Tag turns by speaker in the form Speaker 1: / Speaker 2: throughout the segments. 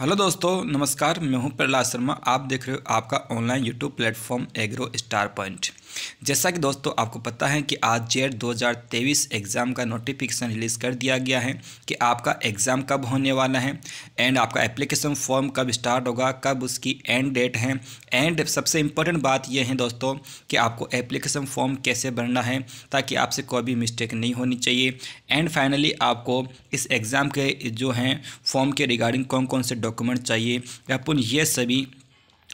Speaker 1: hello दोस्तों नमस्कार मैं हूं प्रहलाद शर्मा आप देख रहे हो आपका online YouTube platform agro star point जैसा कि दोस्तों आपको पता है कि आज जेड 2023 एग्ज़ाम का नोटिफिकेशन रिलीज़ कर दिया गया है कि आपका एग्ज़ाम कब होने वाला है एंड आपका एप्लीकेशन फॉर्म कब स्टार्ट होगा कब उसकी एंड डेट है एंड सबसे इम्पोर्टेंट बात यह है दोस्तों कि आपको एप्लीकेशन फॉर्म कैसे भरना है ताकि आपसे कोई भी मिस्टेक नहीं होनी चाहिए एंड फाइनली आपको इस एग्ज़ाम के जो हैं फॉर्म के रिगार्डिंग कौन कौन से डॉक्यूमेंट चाहिए अपन ये सभी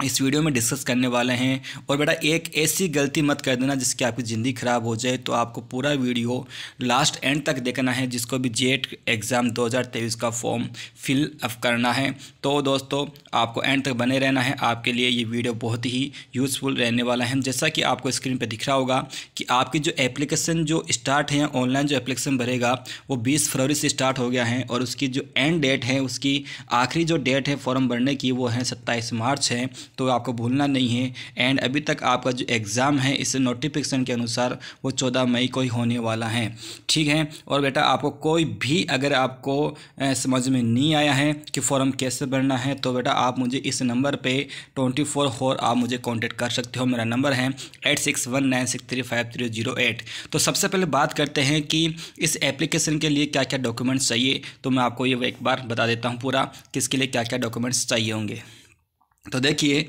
Speaker 1: इस वीडियो में डिस्कस करने वाले हैं और बेटा एक ऐसी गलती मत कर देना जिसकी आपकी ज़िंदगी ख़राब हो जाए तो आपको पूरा वीडियो लास्ट एंड तक देखना है जिसको भी जेट एग्ज़ाम 2023 का फॉर्म फिल अप करना है तो दोस्तों आपको एंड तक बने रहना है आपके लिए ये वीडियो बहुत ही यूज़फुल रहने वाला है जैसा कि आपको स्क्रीन पर दिख रहा होगा कि आपकी जो एप्लीकेशन जो स्टार्ट है ऑनलाइन जो एप्लीकेशन भरेगा वो बीस फरवरी से स्टार्ट हो गया है और उसकी जो एंड डेट है उसकी आखिरी जो डेट है फॉर्म भरने की वो है सत्ताईस मार्च है तो आपको भूलना नहीं है एंड अभी तक आपका जो एग्ज़ाम है इस नोटिफिकेशन के अनुसार वो चौदह मई को ही होने वाला है ठीक है और बेटा आपको कोई भी अगर आपको समझ में नहीं आया है कि फॉर्म कैसे भरना है तो बेटा आप मुझे इस नंबर पर ट्वेंटी फोर होर आप मुझे कॉन्टेक्ट कर सकते हो मेरा नंबर है eight six one nine six three five three zero eight तो सबसे पहले बात करते हैं कि इस एप्लीकेशन के लिए क्या क्या डॉक्यूमेंट्स चाहिए तो मैं आपको ये एक बार बता देता हूँ पूरा किसके लिए क्या क्या डॉक्यूमेंट्स चाहिए होंगे Então, daqui é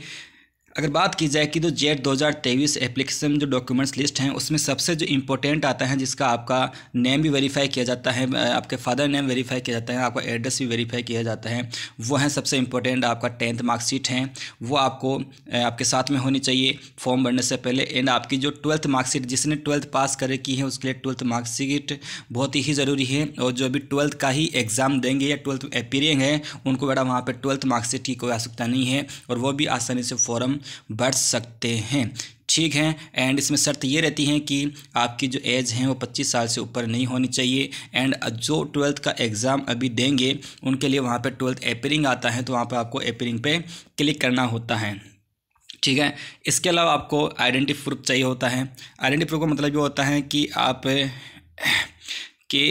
Speaker 1: अगर बात की जाए कि जो जेट 2023 एप्लीकेशन जो डॉक्यूमेंट्स लिस्ट हैं उसमें सबसे जो इंपॉर्टेंट आता है जिसका आपका नेम भी वेरीफाई किया जाता है आपके फादर नेम वेरीफाई किया जाता है आपका एड्रेस भी वेरीफाई किया जाता है वो है सबसे इंपॉर्टेंट आपका टेंथ मार्कशीट है वो आपको आपके साथ में होनी चाहिए फॉर्म भरने से पहले एंड आपकी जो ट्वेल्थ मार्कशीट जिसने ट्वेल्थ पास कर रखी है उसके लिए ट्वेल्थ मार्कशीट बहुत ही ज़रूरी है और जो अभी ट्वेल्थ का ही एग्ज़ाम देंगे या ट्वेल्थ अपीरियंग है उनको बड़ा वहाँ पर ट्वेल्थ मार्कशीट की कोई आवश्यकता नहीं है और वो भी आसानी से फॉर्म बढ़ सकते हैं ठीक है एंड इसमें शर्त ये रहती है कि आपकी जो एज है वो पच्चीस साल से ऊपर नहीं होनी चाहिए एंड जो ट्वेल्थ का एग्ज़ाम अभी देंगे उनके लिए वहाँ पर ट्वेल्थ एपरिंग आता है तो वहाँ पर आपको एपरिंग पे क्लिक करना होता है ठीक है इसके अलावा आपको आइडेंटी प्रूफ चाहिए होता है आइडेंटी प्रूफ का मतलब ये होता है कि आप के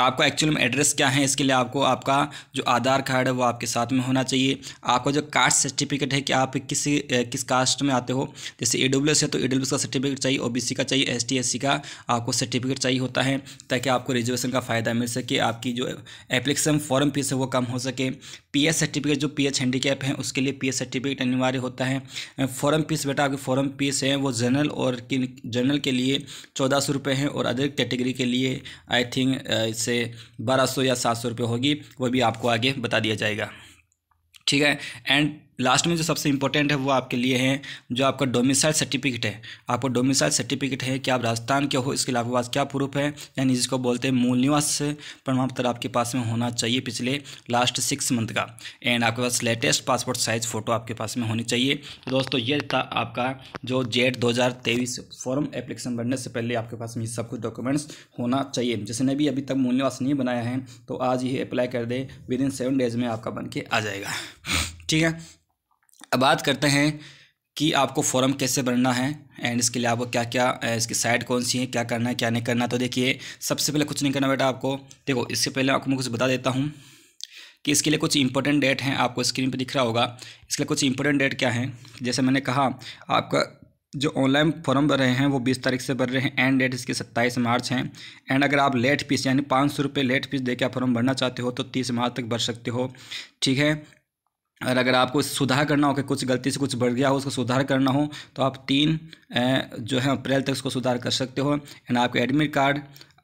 Speaker 1: आपका एक्चुअल में एड्रेस क्या है इसके लिए आपको आपका जो आधार कार्ड है वो आपके साथ में होना चाहिए आपका जो कास्ट सर्टिफिकेट है कि आप किसी किस कास्ट में आते हो जैसे ई है तो ई का सर्टिफिकेट चाहिए ओ का चाहिए एस टी का आपको सर्टिफिकेट चाहिए होता है ताकि आपको रिजर्वेशन का फ़ायदा मिल सके आपकी जो एप्लीकेशन फॉर्म फीस है वो कम हो सके पी सर्टिफिकेट जो पी एच हैंडीकैप है उसके लिए पी सर्टिफिकेट अनिवार्य होता है फॉरम फीस बेटा आपकी फॉरम फीस है वो जनरल और जनरल के लिए चौदह सौ रुपये हैं और अदर कैटेगरी के लिए आई थिंक से बारह सौ या सात सौ रुपये होगी वो भी आपको आगे बता दिया जाएगा ठीक है एंड लास्ट में जो सबसे इम्पोर्टेंट है वो आपके लिए है जो आपका डोमिसाइल सर्टिफिकेट है आपका डोमिसाइल सर्टिफिकेट है कि आप राजस्थान के हो इसके अलावा पास क्या प्रूफ है यानी जिसको बोलते हैं मूल निवास प्रमाण पत्र आपके पास में होना चाहिए पिछले लास्ट सिक्स मंथ का एंड आपके पास लेटेस्ट पासपोर्ट साइज़ फ़ोटो आपके पास में होनी चाहिए तो दोस्तों ये था आपका जो जेट दो फॉर्म एप्लीकेशन बनने से पहले आपके पास में सब कुछ डॉक्यूमेंट्स होना चाहिए जिसने भी अभी तक मूल निवास नहीं बनाया है तो आज ही अप्लाई कर दे विद इन सेवन डेज में आपका बन के आ जाएगा ठीक है अब बात करते हैं कि आपको फॉर्म कैसे भरना है एंड इसके लिए आपको क्या क्या इसकी साइड कौन सी है क्या करना है क्या नहीं करना तो देखिए सबसे पहले कुछ नहीं करना बेटा आपको देखो इससे पहले आपको मैं कुछ बता देता हूँ कि इसके लिए कुछ इंपॉर्टेंट डेट हैं आपको स्क्रीन पर दिख रहा होगा इसके लिए कुछ इंपॉर्टेंट डेट क्या है जैसे मैंने कहा आपका जो ऑनलाइन फॉर्म भर रहे हैं वो बीस तारीख से भर रहे हैं एंड डेट इसके सत्ताईस मार्च हैं एंड अगर आप लेट फीस यानी पाँच सौ रुपये लेट फीस के आप फॉर्म भरना चाहते हो तो तीस मार्च तक भर सकते हो ठीक है और अगर आपको सुधार करना हो कि कुछ गलती से कुछ बढ़ गया हो उसको सुधार करना हो तो आप तीन जो है अप्रैल तक उसको सुधार कर सकते हो एंड आपके एडमिट कार्ड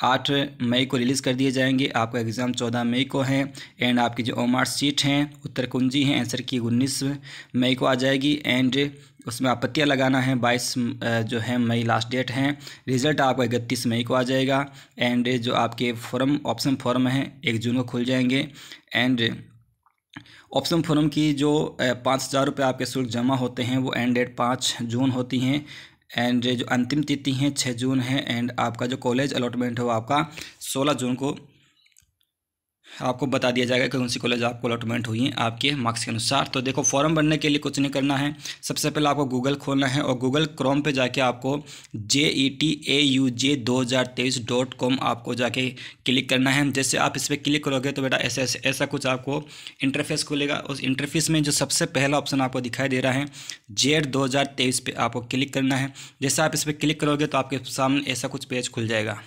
Speaker 1: आठ मई को रिलीज़ कर दिए जाएंगे आपका एग्ज़ाम चौदह मई को है एंड आपकी जो ओमार सीट हैं उत्तर कुंजी हैं आंसर की उन्नीस मई को आ जाएगी एंड उसमें आपत्तियाँ लगाना है बाईस जो है मई लास्ट डेट है रिज़ल्ट आपका इकतीस मई को आ जाएगा एंड जो आपके फॉर्म ऑप्शन फॉर्म हैं एक जून को खुल जाएंगे एंड ऑप्शन फॉर्म की जो पाँच हज़ार रुपये आपके शुल्क जमा होते हैं वो एंड डेट पाँच जून होती हैं एंड जो अंतिम तिथि हैं छः जून है एंड आपका जो कॉलेज अलॉटमेंट है वो आपका सोलह जून को आपको बता दिया जाएगा कि कौन सी कॉलेज आपको अलॉटमेंट हुई है आपके मार्क्स के अनुसार तो देखो फॉर्म भरने के लिए कुछ नहीं करना है सबसे पहले आपको गूगल खोलना है और गूगल क्रोम पे जाके आपको जे ई टी ए यू जे दो हज़ार तेईस डॉट कॉम आपको जाके क्लिक करना है जैसे आप इस पर क्लिक करोगे तो बेटा ऐसा ऐसा कुछ आपको इंटरफेस खुलेगा उस इंटरफेस में जो सबसे पहला ऑप्शन आपको दिखाई दे रहा है जेड e दो हज़ार तेईस पर आपको क्लिक करना है जैसे आप इस पर क्लिक करोगे तो आपके सामने ऐसा कुछ पेज खुल जाएगा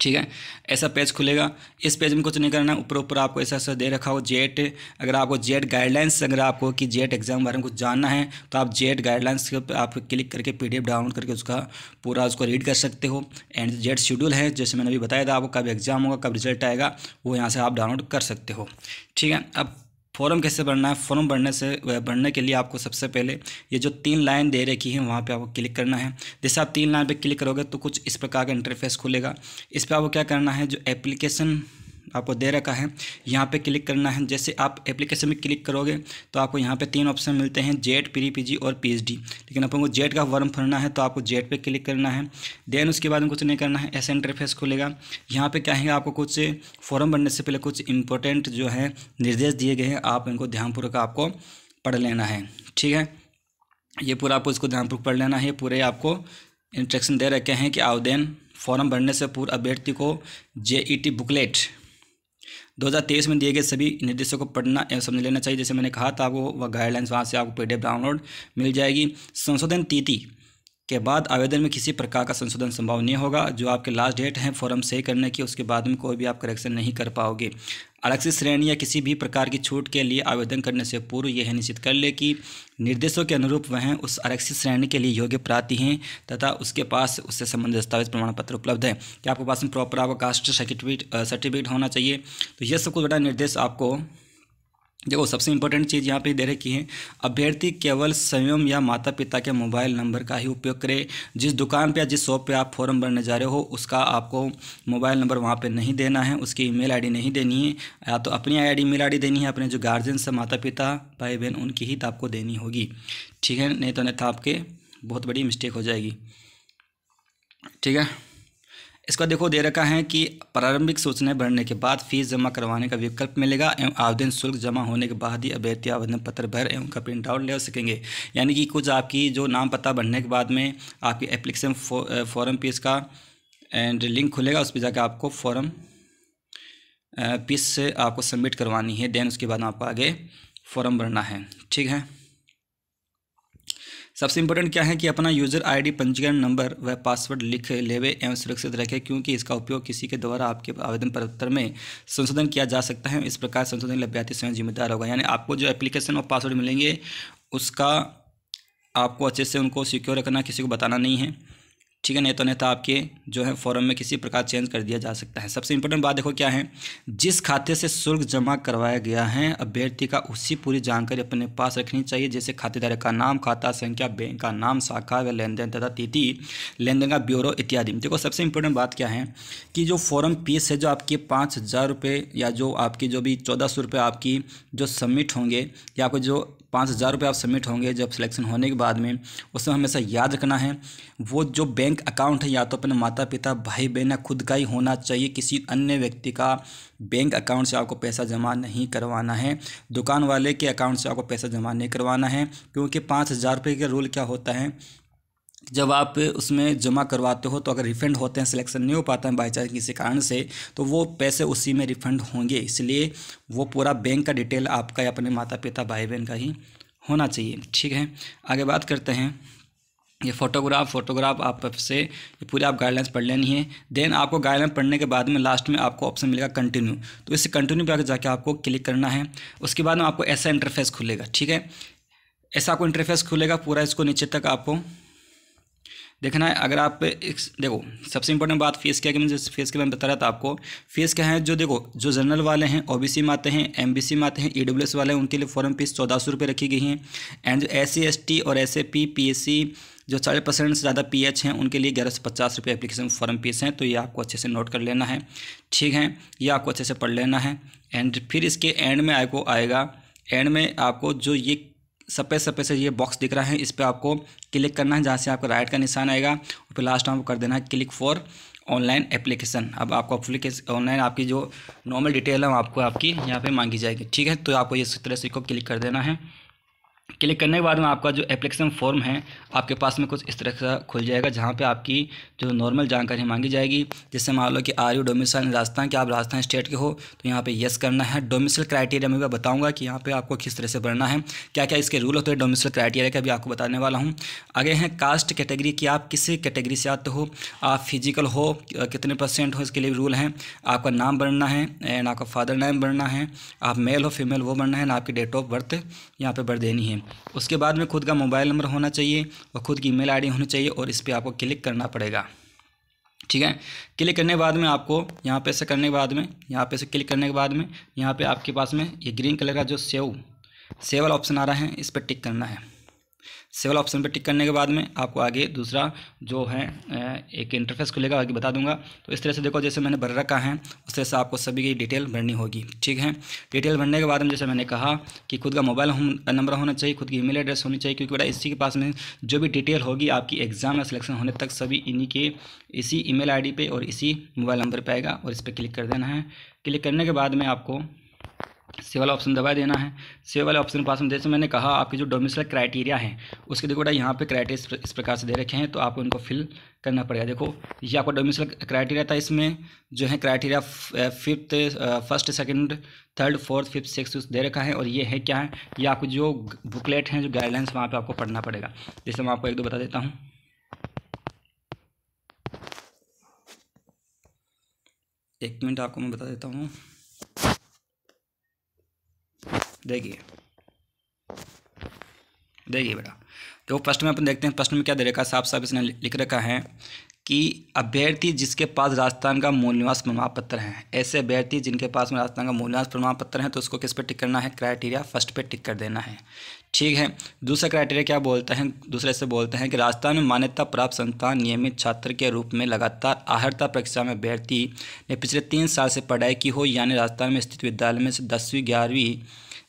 Speaker 1: ठीक है ऐसा पेज खुलेगा इस पेज में कुछ नहीं करना है ऊपर ऊपर आपको ऐसा ऐसा दे रखा हो जेट अगर आपको जेट गाइडलाइंस अगर आपको कि जेट एग्जाम बारे में कुछ जानना है तो आप जेट गाइडलाइंस के आप क्लिक करके पीडीएफ डाउनलोड करके उसका पूरा उसको रीड कर सकते हो एंड जेट शेड्यूल है जैसे मैंने अभी बताया था आपको कब एग्ज़ाम होगा कब रिजल्ट आएगा वो यहाँ से आप डाउनलोड कर सकते हो ठीक है अब फॉर्म कैसे भरना है फॉर्म भरने से भरने के लिए आपको सबसे पहले ये जो तीन लाइन दे रखी है वहाँ पे आपको क्लिक करना है जैसे आप तीन लाइन पे क्लिक करोगे तो कुछ इस प्रकार का इंटरफेस खुलेगा इस पर आपको क्या करना है जो एप्लीकेशन आपको दे रखा है यहाँ पे क्लिक करना है जैसे आप एप्लीकेशन में क्लिक करोगे तो आपको यहाँ पे तीन ऑप्शन मिलते हैं जेट पी पी और पी लेकिन अपन को जेट का वर्म भरना है तो आपको जेट पे क्लिक करना है देन उसके बाद में कुछ नहीं करना है ऐसा इंटरफेस खुलेगा यहाँ पर क्या है आपको कुछ फॉर्म भरने से पहले कुछ इंपॉर्टेंट जो है निर्देश दिए गए हैं आप इनको ध्यानपूर्वक आपको पढ़ लेना है ठीक है ये पूरा आपको इसको ध्यानपूर्वक पढ़ लेना है पूरे आपको इंस्ट्रक्शन दे रखे हैं कि आवेदन फॉर्म भरने से पूर्व अभ्यर्थी को जेईटी बुकलेट e 2023 में दिए गए सभी निर्देशों को पढ़ना एवं समझ लेना चाहिए जैसे मैंने कहा था आपको वह गाइडलाइंस वहाँ से आपको पी डाउनलोड मिल जाएगी संशोधन तिथि के बाद आवेदन में किसी प्रकार का संशोधन संभव नहीं होगा जो आपके लास्ट डेट हैं फॉर्म सही करने की उसके बाद में कोई भी आप करेक्शन नहीं कर पाओगे आरक्षित श्रेणी या किसी भी प्रकार की छूट के लिए आवेदन करने से पूर्व यह निश्चित कर ले कि निर्देशों के अनुरूप वह उस आरक्षित श्रेणी के लिए योग्य प्राप्ति हैं तथा उसके पास उससे संबंधित दस्तावेज प्रमाण पत्र उपलब्ध है कि आपके पास में प्रॉपर आपका कास्ट सर्टिफिकेट सर्टिफिकेट होना चाहिए तो यह सब कुछ बड़ा निर्देश आपको देखो सबसे इंपॉर्टेंट चीज़ यहाँ पे दे रखी है अभ्यर्थी केवल स्वयं या माता पिता के मोबाइल नंबर का ही उपयोग करे जिस दुकान पे या जिस शॉप पे आप फॉर्म भरने जा रहे हो उसका आपको मोबाइल नंबर वहाँ पे नहीं देना है उसकी ईमेल आईडी नहीं देनी है या तो अपनी आई ईमेल आईडी देनी है अपने जो गार्जियंस से माता पिता भाई बहन उनकी ही तो आपको देनी होगी ठीक है नहीं तो नहीं था आपके बहुत बड़ी मिस्टेक हो जाएगी ठीक है इसका देखो दे रखा है कि प्रारंभिक सूचनाएं भरने के बाद फीस जमा करवाने का विकल्प मिलेगा एवं आवेदन शुल्क जमा होने के बाद ही अभ्यर्थी आवेदन पत्र भर एवं उनका प्रिंट आउट ले सकेंगे यानी कि कुछ आपकी जो नाम पता भरने के बाद में आपकी एप्लीकेशन फॉरम पीस का एंड लिंक खुलेगा उस पर जाकर आपको फॉरम पीस से आपको सबमिट करवानी है देन उसके बाद आपको आगे फॉरम भरना है ठीक है सबसे इंपॉर्टेंट क्या है कि अपना यूज़र आईडी पंजीकरण नंबर व पासवर्ड लिख लेवे एवं सुरक्षित रखें क्योंकि इसका उपयोग किसी के द्वारा आपके आवेदन पत्र में संशोधन किया जा सकता है इस प्रकार संशोधन लभ्यार्थी स्वयं जिम्मेदार होगा यानी आपको जो एप्लीकेशन और पासवर्ड मिलेंगे उसका आपको अच्छे से उनको सिक्योर रखना किसी को बताना नहीं है ठीक है नहीं तो अन्यथा तो आपके जो है फॉर्म में किसी प्रकार चेंज कर दिया जा सकता है सबसे इंपॉर्टेंट बात देखो क्या है जिस खाते से शुल्क जमा करवाया गया है अभ्यर्थी का उसी पूरी जानकारी अपने पास रखनी चाहिए जैसे खातेदारी का नाम खाता संख्या बैंक का नाम शाखा व लेन देन तथा तिथि लेन देन का ब्यूरो इत्यादि देखो सबसे इंपॉर्टेंट बात क्या है कि जो फॉरम फीस है जो आपके पाँच हज़ार रुपये या जो आपकी जो भी चौदह सौ रुपये आपकी जो सबमिट होंगे या आपको जो पाँच हज़ार रुपये आप सबमिट होंगे जब सिलेक्शन होने के बाद में उसमें हमेशा याद रखना है वो जो बैंक अकाउंट है या तो अपने माता पिता भाई बहन या खुद का ही होना चाहिए किसी अन्य व्यक्ति का बैंक अकाउंट से आपको पैसा जमा नहीं करवाना है दुकान वाले के अकाउंट से आपको पैसा जमा नहीं करवाना है क्योंकि पाँच हज़ार रुपये का रूल क्या होता है जब आप उसमें जमा करवाते हो तो अगर रिफ़ंड होते हैं सिलेक्शन नहीं हो पाता है बाई चांस किसी कारण से तो वो पैसे उसी में रिफ़ंड होंगे इसलिए वो पूरा बैंक का डिटेल आपका या अपने माता पिता भाई बहन का ही होना चाहिए ठीक है आगे बात करते हैं ये फोटोग्राफ फोटोग्राफ आप से ये पूरे आप गाइडलाइंस पढ़ लेनी है देन आपको गाइडलाइन पढ़ने के बाद में लास्ट में आपको ऑप्शन मिलेगा कंटिन्यू तो इसे कंटिन्यू पर जाके आपको क्लिक करना है उसके बाद में आपको ऐसा इंटरफेस खुलेगा ठीक है ऐसा आपको इंटरफेस खुलेगा पूरा इसको नीचे तक आपको देखना है अगर आप एक देखो सबसे इंपॉर्टेंट बात फेस क्या है जैसे फेस के बारे में बता रहा था आपको फेस क्या है जो देखो जो जनरल वाले हैं ओबीसी में आते हैं एमबीसी में आते हैं ईडब्ल्यूएस e वाले हैं उनके लिए फॉरम फीस चौदह सौ रुपये रखी गई हैं एंड जो एस सी और S A P P S C जो चालीस परसेंट से ज़्यादा पी एच हैं उनके लिए ग्यारह सौ पचास रुपये एप्लीकेशन फॉर्म फीस हैं तो ये आपको अच्छे से नोट कर लेना है ठीक है ये आपको अच्छे से पढ़ लेना है एंड फिर इसके एंड में आपको आएगा एंड में आपको जो ये सफ़ेद सफ़ेद से ये बॉक्स दिख रहा है इस पर आपको क्लिक करना है जहाँ से आपका राइट का निशान आएगा और फिर लास्ट आपको कर देना है क्लिक फॉर ऑनलाइन एप्लीकेशन अब आपको अप्लीकेशन ऑनलाइन आपकी जो नॉर्मल डिटेल है वो आपको आपकी यहाँ पे मांगी जाएगी ठीक है तो आपको इस तरह से इसको क्लिक कर देना है क्लिक करने के बाद में आपका जो एप्लीकेशन फॉर्म है आपके पास में कुछ इस तरह का खुल जाएगा जहाँ पे आपकी जो नॉर्मल जानकारी मांगी जाएगी जैसे मान लो कि आर यू डोमिसाइल राजस्थान के आप राजस्थान स्टेट के हो तो यहाँ पे यस करना है डोमिसल क्राइटेरिया में मैं बताऊँगा कि यहाँ पे आपको किस तरह से भरना है क्या क्या इसके रूल होते हैं डोमिसल क्राइटेरिया का भी आपको बताने वाला हूँ आगे हैं कास्ट कैटेगरी की आप किस कैटेगरी से आते हो आप फिजिकल हो कितने परसेंट हो इसके लिए रूल हैं आपका नाम बढ़ना है एंड आपका फादर नेम बढ़ना है आप मेल हो फीमेल वो बढ़ना है ना आपकी डेट ऑफ बर्थ यहाँ पर बर्थ देनी है हैं उसके बाद में खुद का मोबाइल नंबर होना चाहिए और खुद की ईमेल आईडी होनी चाहिए और इस पर आपको क्लिक करना पड़ेगा ठीक है क्लिक करने के बाद में आपको यहाँ पे से करने के बाद में यहाँ पे से क्लिक करने के बाद में यहाँ पे आपके पास में ये ग्रीन कलर का जो सेव सेवल ऑप्शन आ रहा है इस पर टिक करना है सेवल ऑप्शन पर टिक करने के बाद में आपको आगे दूसरा जो है एक इंटरफेस खुलेगा आगे बता दूंगा तो इस तरह से देखो जैसे मैंने भर रखा है उस तरह से आपको सभी की डिटेल भरनी होगी ठीक है डिटेल भरने के बाद में जैसे मैंने कहा कि खुद का मोबाइल नंबर होना चाहिए खुद की ईमेल एड्रेस होनी चाहिए क्योंकि बेटा इसी के पास में जो भी डिटेल होगी आपकी एग्ज़ाम या सिलेक्शन होने तक सभी इन्हीं के इसी ई मेल पे और इसी मोबाइल नंबर पर आएगा और इस पर क्लिक कर देना है क्लिक करने के बाद में आपको से वाला ऑप्शन दबा देना है सेव वाले ऑप्शन के पास में जैसे मैंने कहा आपके जो डोमिसल क्राइटेरिया हैं उसके देखो यहाँ पे क्राइटेरिया इस प्रकार से दे रखे हैं तो आपको उनको फिल करना पड़ेगा देखो ये आपका डोमिसल क्राइटेरिया था इसमें जो है criteria fifth first second third fourth fifth six दे रखा है और ये है क्या है ये आपको जो बुकलेट हैं जो गाइडलाइंस वहाँ पर आपको पढ़ना पड़ेगा जैसे मैं आपको एक दो बता देता हूँ एक मिनट आपको मैं बता देता हूँ देखिए देखिए बेटा तो फर्स्ट में अपन देखते हैं प्रश्न में क्या दे रखा है साफ साफ इसने लिख रखा है कि अभ्यर्थी जिसके पास राजस्थान का मूल निवास प्रमाण पत्र है ऐसे अभ्यर्थी जिनके पास में राजस्थान का मूल निवास प्रमाण पत्र है तो उसको किस पे टिक करना है क्राइटेरिया फर्स्ट पे टिक कर देना है ठीक है दूसरा क्राइटेरिया क्या बोलते हैं दूसरे से बोलते हैं कि राजस्थान में मान्यता प्राप्त संस्थान नियमित छात्र के रूप में लगातार आहरता परीक्षा में अभ्यर्थी ने पिछले तीन साल से पढ़ाई की हो यानी राजस्थान में स्थित विद्यालय में से दसवीं ग्यारहवीं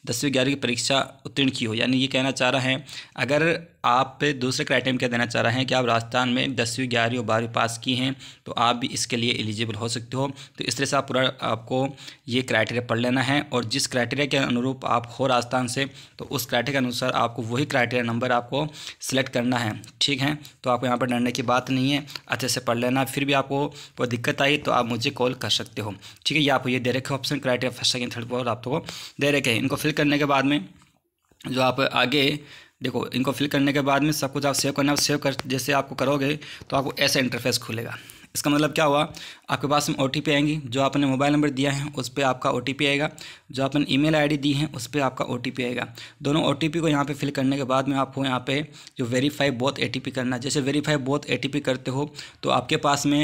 Speaker 1: दसवीं ग्यारहवीं की परीक्षा उत्तीर्ण की हो यानी ये कहना चाह रहा है अगर आप दूसरे क्राइटेरिया क्या देना चाह रहे हैं कि आप राजस्थान में दसवीं ग्यारहवीं और बारहवीं पास की हैं तो आप भी इसके लिए एलिजिबल हो सकते हो तो इस तरह से आप पूरा आपको ये क्राइटेरिया पढ़ लेना है और जिस क्राइटेरिया के अनुरूप आप हो राजस्थान से तो उस क्राइटेरिया के अनुसार आपको वही क्राइटेरिया नंबर आपको सेलेक्ट करना है ठीक है तो आपको यहाँ पर डरने की बात नहीं है अच्छे से पढ़ लेना फिर भी आपको कोई दिक्कत आई तो आप मुझे कॉल कर सकते हो ठीक है ये आपको ये दे रखे option criteria first second third fourth आपको दे रखे हैं इनको फिल करने के बाद में जो आप आगे देखो इनको फिल करने के बाद में सब कुछ आप सेव करना सेव कर जैसे आपको करोगे तो आपको ऐसा इंटरफेस खुलेगा इसका मतलब क्या हुआ आपके पास में ओ आएंगी जो आपने मोबाइल नंबर दिया है उस पर आपका ओ आएगा जो आपने ईमेल आईडी दी है उस पर आपका ओ आएगा दोनों ओ को यहाँ पे फिल करने के बाद में आपको यहाँ पे जो वेरीफाई बहुत ए करना है जैसे वेरीफाई बहुत ए करते हो तो आपके पास में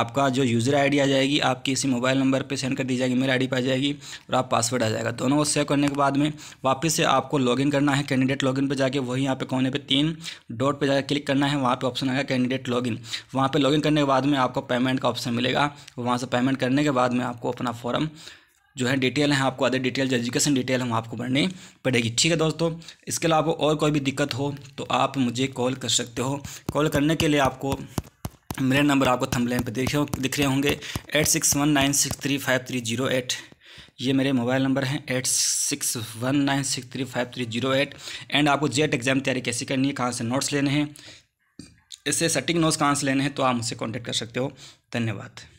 Speaker 1: आपका जो यूज़र डी आ जाएगी आपकी इसी मोबाइल नंबर पर सेंड कर दी जाएगी मेल डी पर आ जाएगी और आप पासवर्ड आ जाएगा दोनों को सेव करने के बाद में वापस से आपको लॉगिन करना है कैंडिडेट लॉगिन पर जाके वही यहाँ पे कोने पर तीन डॉट पर जाकर क्लिक करना है वहाँ पे ऑप्शन आएगा कैंडिडेट लॉगिन वहाँ पर लॉगिन करने के बाद में आपको पेमेंट का ऑप्शन मिलेगा वहाँ से पेमेंट करने के बाद में आपको अपना फॉर्म जो है डिटेल है आपको अदर डिटेल एजुकेशन डिटेल हम आपको भरनी पड़ेगी ठीक है दोस्तों इसके अलावा और कोई भी दिक्कत हो तो आप मुझे कॉल कर सकते हो कॉल करने के लिए आपको मेरे नंबर आपको थंबलेन पर देखे दिख रहे होंगे eight six one nine six three five three zero eight ये मेरे मोबाइल नंबर हैं eight six one nine six three five three zero eight and आपको जेट एग्ज़ाम e तैयारी कैसे करनी है कहाँ से नोट्स लेने हैं इससे सटीक नोज कहाँ से लेने हैं तो आप मुझसे कॉन्टैक्ट कर सकते हो धन्यवाद